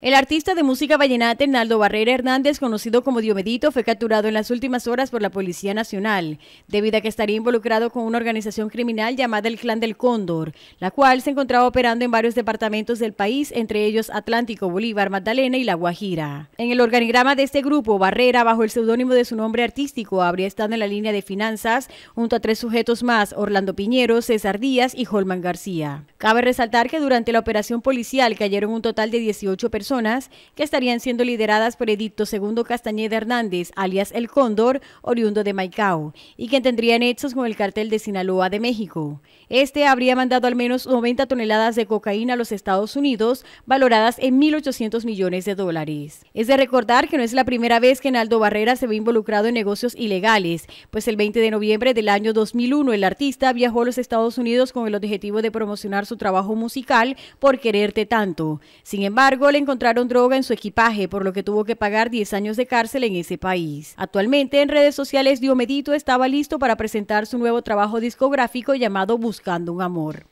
El artista de música vallenata Naldo Barrera Hernández, conocido como Diomedito, fue capturado en las últimas horas por la Policía Nacional, debido a que estaría involucrado con una organización criminal llamada el Clan del Cóndor, la cual se encontraba operando en varios departamentos del país, entre ellos Atlántico, Bolívar, Magdalena y La Guajira. En el organigrama de este grupo, Barrera, bajo el seudónimo de su nombre artístico, habría estado en la línea de finanzas junto a tres sujetos más, Orlando Piñero, César Díaz y Holman García. Cabe resaltar que durante la operación policial cayeron un total de 18 personas personas que estarían siendo lideradas por Edicto Segundo Castañeda Hernández, alias El Cóndor, oriundo de Maicao, y que tendrían hechos con el cartel de Sinaloa de México. Este habría mandado al menos 90 toneladas de cocaína a los Estados Unidos, valoradas en 1.800 millones de dólares. Es de recordar que no es la primera vez que Naldo Barrera se ve involucrado en negocios ilegales, pues el 20 de noviembre del año 2001 el artista viajó a los Estados Unidos con el objetivo de promocionar su trabajo musical por quererte tanto. Sin embargo, le encontró encontraron droga en su equipaje, por lo que tuvo que pagar 10 años de cárcel en ese país. Actualmente en redes sociales Diomedito estaba listo para presentar su nuevo trabajo discográfico llamado Buscando un Amor.